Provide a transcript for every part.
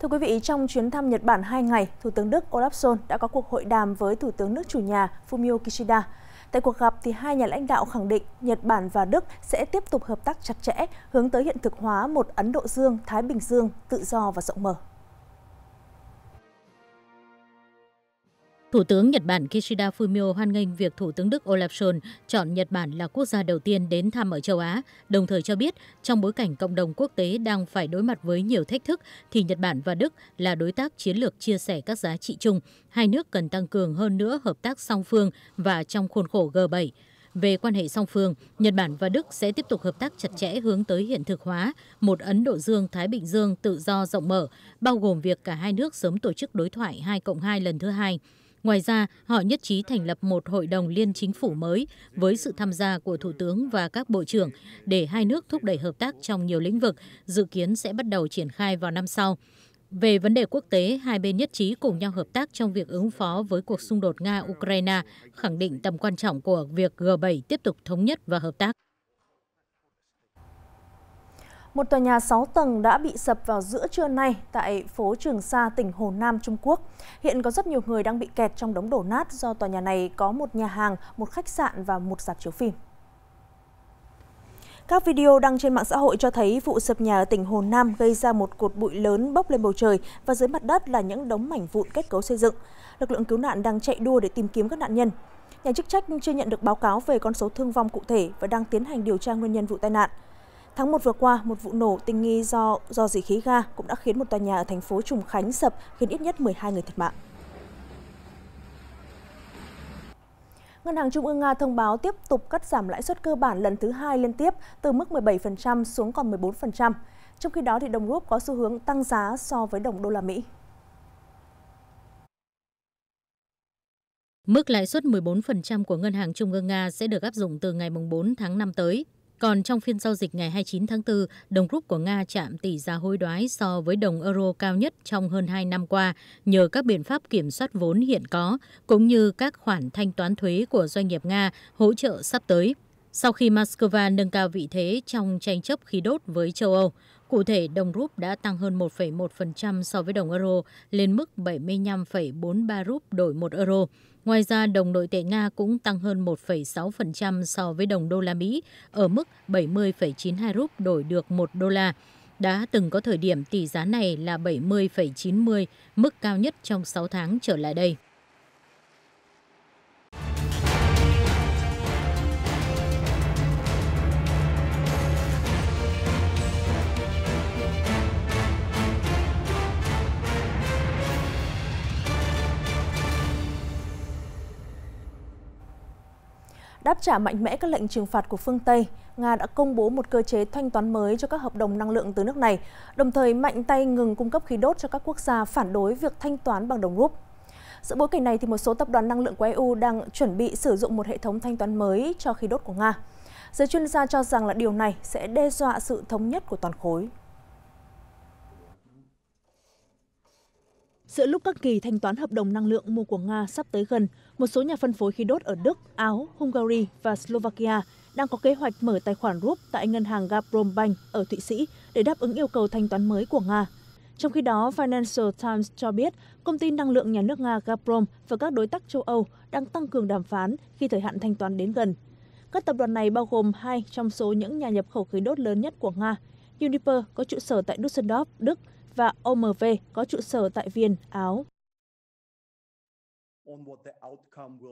Thưa quý vị, trong chuyến thăm Nhật Bản 2 ngày, Thủ tướng Đức Olaf Scholz đã có cuộc hội đàm với Thủ tướng nước chủ nhà Fumio Kishida. Tại cuộc gặp, thì hai nhà lãnh đạo khẳng định Nhật Bản và Đức sẽ tiếp tục hợp tác chặt chẽ hướng tới hiện thực hóa một Ấn Độ Dương, Thái Bình Dương tự do và rộng mở. Thủ tướng Nhật Bản Kishida Fumio hoan nghênh việc Thủ tướng Đức Olaf Scholz chọn Nhật Bản là quốc gia đầu tiên đến thăm ở châu Á, đồng thời cho biết trong bối cảnh cộng đồng quốc tế đang phải đối mặt với nhiều thách thức thì Nhật Bản và Đức là đối tác chiến lược chia sẻ các giá trị chung. Hai nước cần tăng cường hơn nữa hợp tác song phương và trong khuôn khổ G7. Về quan hệ song phương, Nhật Bản và Đức sẽ tiếp tục hợp tác chặt chẽ hướng tới hiện thực hóa một Ấn Độ Dương-Thái Bình Dương tự do rộng mở, bao gồm việc cả hai nước sớm tổ chức đối thoại 2 cộng 2 lần thứ hai ngoài ra họ nhất trí thành lập một hội đồng liên chính phủ mới với sự tham gia của thủ tướng và các bộ trưởng để hai nước thúc đẩy hợp tác trong nhiều lĩnh vực dự kiến sẽ bắt đầu triển khai vào năm sau về vấn đề quốc tế, hai bên nhất trí cùng nhau hợp tác trong việc ứng phó với cuộc xung đột Nga-Ukraine, khẳng định tầm quan trọng của việc G7 tiếp tục thống nhất và hợp tác một tòa nhà 6 tầng đã bị sập vào giữa trưa nay tại phố Trường Sa, tỉnh Hồ Nam, Trung Quốc. Hiện có rất nhiều người đang bị kẹt trong đống đổ nát do tòa nhà này có một nhà hàng, một khách sạn và một dạp chiếu phim. Các video đăng trên mạng xã hội cho thấy vụ sập nhà ở tỉnh Hồ Nam gây ra một cột bụi lớn bốc lên bầu trời và dưới mặt đất là những đống mảnh vụn kết cấu xây dựng. Lực lượng cứu nạn đang chạy đua để tìm kiếm các nạn nhân. Nhà chức trách chưa nhận được báo cáo về con số thương vong cụ thể và đang tiến hành điều tra nguyên nhân vụ tai nạn. Tháng 1 vừa qua, một vụ nổ tình nghi do do dỉ khí ga cũng đã khiến một tòa nhà ở thành phố Trùng Khánh sập, khiến ít nhất 12 người thiệt mạng. Ngân hàng Trung ương Nga thông báo tiếp tục cắt giảm lãi suất cơ bản lần thứ hai liên tiếp từ mức 17% xuống còn 14%. Trong khi đó, thì đồng rúp có xu hướng tăng giá so với đồng đô la Mỹ. Mức lãi suất 14% của Ngân hàng Trung ương Nga sẽ được áp dụng từ ngày 4 tháng 5 tới. Còn trong phiên giao dịch ngày 29 tháng 4, đồng rút của Nga chạm tỷ giá hối đoái so với đồng euro cao nhất trong hơn 2 năm qua nhờ các biện pháp kiểm soát vốn hiện có, cũng như các khoản thanh toán thuế của doanh nghiệp Nga hỗ trợ sắp tới. Sau khi Moscow nâng cao vị thế trong tranh chấp khí đốt với châu Âu, Cụ thể, đồng rúp đã tăng hơn 1,1% so với đồng euro, lên mức 75,43 rúp đổi 1 euro. Ngoài ra, đồng nội tệ Nga cũng tăng hơn 1,6% so với đồng đô la Mỹ, ở mức 70,92 rúp đổi được 1 đô la. Đã từng có thời điểm tỷ giá này là 70,90, mức cao nhất trong 6 tháng trở lại đây. Đáp trả mạnh mẽ các lệnh trừng phạt của phương Tây, Nga đã công bố một cơ chế thanh toán mới cho các hợp đồng năng lượng từ nước này, đồng thời mạnh tay ngừng cung cấp khí đốt cho các quốc gia phản đối việc thanh toán bằng đồng rúp. Sự bối cảnh này, thì một số tập đoàn năng lượng của EU đang chuẩn bị sử dụng một hệ thống thanh toán mới cho khí đốt của Nga. Giới chuyên gia cho rằng là điều này sẽ đe dọa sự thống nhất của toàn khối. giữa lúc các kỳ thanh toán hợp đồng năng lượng mua của nga sắp tới gần một số nhà phân phối khí đốt ở đức áo hungary và slovakia đang có kế hoạch mở tài khoản rút tại ngân hàng gazprom bank ở thụy sĩ để đáp ứng yêu cầu thanh toán mới của nga trong khi đó financial times cho biết công ty năng lượng nhà nước nga gazprom và các đối tác châu âu đang tăng cường đàm phán khi thời hạn thanh toán đến gần các tập đoàn này bao gồm hai trong số những nhà nhập khẩu khí đốt lớn nhất của nga uniper có trụ sở tại dusseldorf đức và OMV có trụ sở tại Viên, Áo.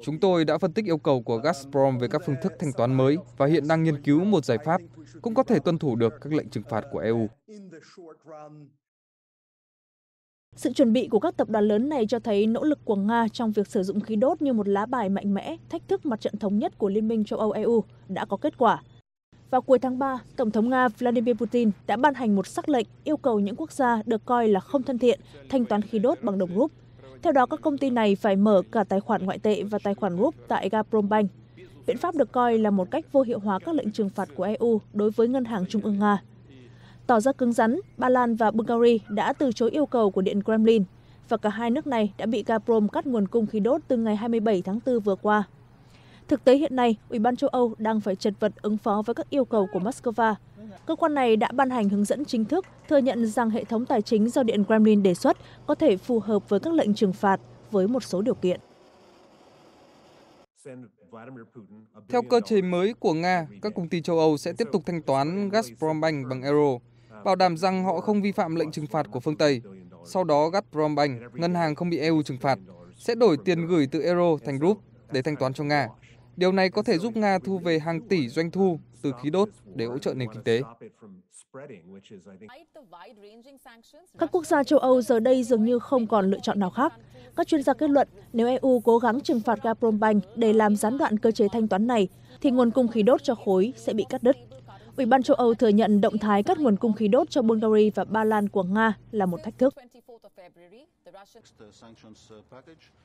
Chúng tôi đã phân tích yêu cầu của Gazprom về các phương thức thanh toán mới và hiện đang nghiên cứu một giải pháp cũng có thể tuân thủ được các lệnh trừng phạt của EU. Sự chuẩn bị của các tập đoàn lớn này cho thấy nỗ lực của Nga trong việc sử dụng khí đốt như một lá bài mạnh mẽ, thách thức mặt trận thống nhất của Liên minh châu Âu EU đã có kết quả. Vào cuối tháng 3, Tổng thống Nga Vladimir Putin đã ban hành một sắc lệnh yêu cầu những quốc gia được coi là không thân thiện thanh toán khí đốt bằng đồng rúp. Theo đó, các công ty này phải mở cả tài khoản ngoại tệ và tài khoản rúp tại Gazprombank. Biện pháp được coi là một cách vô hiệu hóa các lệnh trừng phạt của EU đối với Ngân hàng Trung ương Nga. Tỏ ra cứng rắn, Ba Lan và Bulgaria đã từ chối yêu cầu của Điện Kremlin, và cả hai nước này đã bị Gazprom cắt nguồn cung khí đốt từ ngày 27 tháng 4 vừa qua. Thực tế hiện nay, Ủy ban châu Âu đang phải chật vật ứng phó với các yêu cầu của Moscow. Cơ quan này đã ban hành hướng dẫn chính thức thừa nhận rằng hệ thống tài chính do Điện Kremlin đề xuất có thể phù hợp với các lệnh trừng phạt với một số điều kiện. Theo cơ chế mới của Nga, các công ty châu Âu sẽ tiếp tục thanh toán Gazprom Bank bằng euro, bảo đảm rằng họ không vi phạm lệnh trừng phạt của phương Tây. Sau đó Gazprom Bank, ngân hàng không bị EU trừng phạt, sẽ đổi tiền gửi từ euro thành rúp để thanh toán cho Nga. Điều này có thể giúp Nga thu về hàng tỷ doanh thu từ khí đốt để hỗ trợ nền kinh tế. Các quốc gia châu Âu giờ đây dường như không còn lựa chọn nào khác. Các chuyên gia kết luận nếu EU cố gắng trừng phạt Gazprom Bank để làm gián đoạn cơ chế thanh toán này, thì nguồn cung khí đốt cho khối sẽ bị cắt đứt. Ủy ban châu Âu thừa nhận động thái cắt nguồn cung khí đốt cho Bulgaria và Ba Lan của Nga là một thách thức.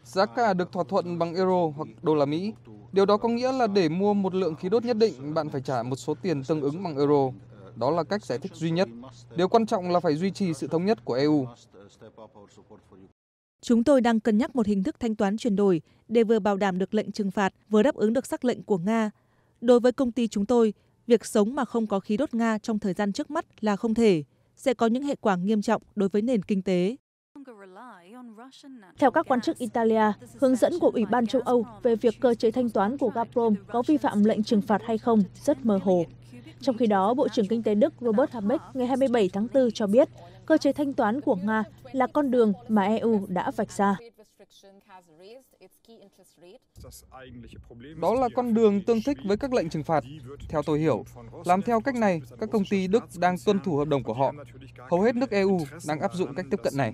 Giá cả được thỏa thuận bằng euro hoặc đô la Mỹ. Điều đó có nghĩa là để mua một lượng khí đốt nhất định, bạn phải trả một số tiền tương ứng bằng euro. Đó là cách giải thích duy nhất. Điều quan trọng là phải duy trì sự thống nhất của EU. Chúng tôi đang cân nhắc một hình thức thanh toán chuyển đổi để vừa bảo đảm được lệnh trừng phạt, vừa đáp ứng được sắc lệnh của Nga. Đối với công ty chúng tôi, việc sống mà không có khí đốt nga trong thời gian trước mắt là không thể sẽ có những hệ quả nghiêm trọng đối với nền kinh tế theo các quan chức Italia, hướng dẫn của Ủy ban châu Âu về việc cơ chế thanh toán của Gazprom có vi phạm lệnh trừng phạt hay không rất mơ hồ. Trong khi đó, Bộ trưởng Kinh tế Đức Robert Habeck ngày 27 tháng 4 cho biết cơ chế thanh toán của Nga là con đường mà EU đã vạch ra. Đó là con đường tương thích với các lệnh trừng phạt. Theo tôi hiểu, làm theo cách này, các công ty Đức đang tuân thủ hợp đồng của họ. Hầu hết nước EU đang áp dụng cách tiếp cận này.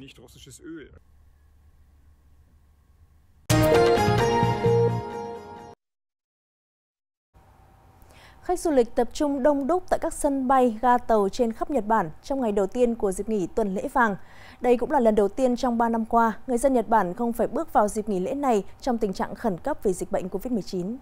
Khách du lịch tập trung đông đúc tại các sân bay, ga tàu trên khắp Nhật Bản trong ngày đầu tiên của dịp nghỉ tuần lễ vàng. Đây cũng là lần đầu tiên trong 3 năm qua, người dân Nhật Bản không phải bước vào dịp nghỉ lễ này trong tình trạng khẩn cấp vì dịch bệnh COVID-19.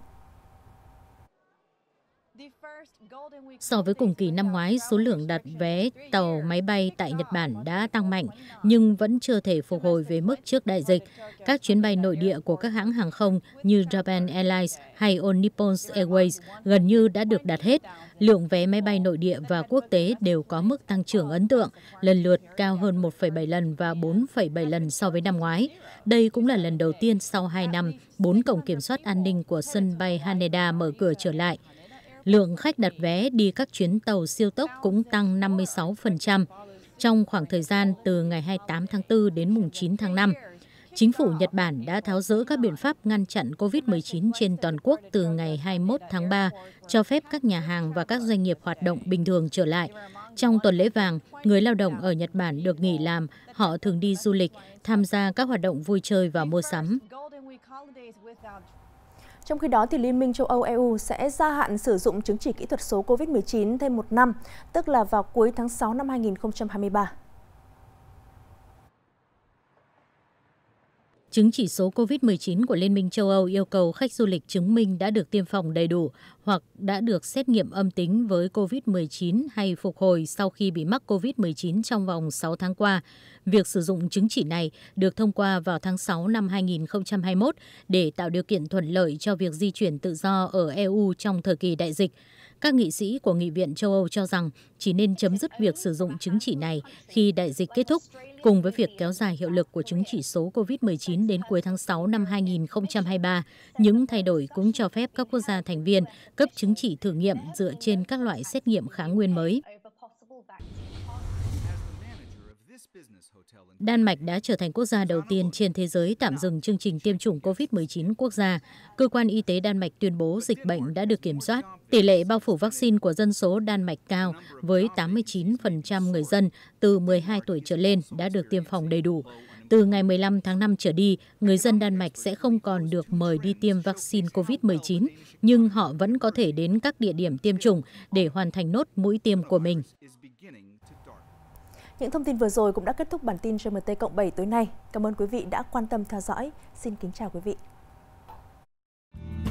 So với cùng kỳ năm ngoái, số lượng đặt vé tàu máy bay tại Nhật Bản đã tăng mạnh nhưng vẫn chưa thể phục hồi về mức trước đại dịch. Các chuyến bay nội địa của các hãng hàng không như Japan Airlines hay All Nippon Airways gần như đã được đặt hết. Lượng vé máy bay nội địa và quốc tế đều có mức tăng trưởng ấn tượng, lần lượt cao hơn 1,7 lần và 4,7 lần so với năm ngoái. Đây cũng là lần đầu tiên sau 2 năm, bốn cổng kiểm soát an ninh của sân bay Haneda mở cửa trở lại lượng khách đặt vé đi các chuyến tàu siêu tốc cũng tăng 56% trong khoảng thời gian từ ngày 28 tháng 4 đến mùng 9 tháng 5. Chính phủ Nhật Bản đã tháo rỡ các biện pháp ngăn chặn COVID-19 trên toàn quốc từ ngày 21 tháng 3, cho phép các nhà hàng và các doanh nghiệp hoạt động bình thường trở lại. Trong tuần lễ vàng, người lao động ở Nhật Bản được nghỉ làm, họ thường đi du lịch, tham gia các hoạt động vui chơi và mua sắm. Trong khi đó, thì Liên minh châu Âu EU sẽ gia hạn sử dụng chứng chỉ kỹ thuật số COVID-19 thêm một năm, tức là vào cuối tháng 6 năm 2023. Chứng chỉ số COVID-19 của Liên minh châu Âu yêu cầu khách du lịch chứng minh đã được tiêm phòng đầy đủ hoặc đã được xét nghiệm âm tính với COVID-19 hay phục hồi sau khi bị mắc COVID-19 trong vòng 6 tháng qua. Việc sử dụng chứng chỉ này được thông qua vào tháng 6 năm 2021 để tạo điều kiện thuận lợi cho việc di chuyển tự do ở EU trong thời kỳ đại dịch. Các nghị sĩ của Nghị viện châu Âu cho rằng chỉ nên chấm dứt việc sử dụng chứng chỉ này khi đại dịch kết thúc, cùng với việc kéo dài hiệu lực của chứng chỉ số COVID-19 đến cuối tháng 6 năm 2023. Những thay đổi cũng cho phép các quốc gia thành viên cấp chứng chỉ thử nghiệm dựa trên các loại xét nghiệm kháng nguyên mới. Đan Mạch đã trở thành quốc gia đầu tiên trên thế giới tạm dừng chương trình tiêm chủng COVID-19 quốc gia. Cơ quan y tế Đan Mạch tuyên bố dịch bệnh đã được kiểm soát. Tỷ lệ bao phủ vaccine của dân số Đan Mạch cao, với 89% người dân từ 12 tuổi trở lên đã được tiêm phòng đầy đủ. Từ ngày 15 tháng 5 trở đi, người dân Đan Mạch sẽ không còn được mời đi tiêm vaccine COVID-19, nhưng họ vẫn có thể đến các địa điểm tiêm chủng để hoàn thành nốt mũi tiêm của mình. Những thông tin vừa rồi cũng đã kết thúc bản tin GMT Cộng 7 tối nay. Cảm ơn quý vị đã quan tâm theo dõi. Xin kính chào quý vị.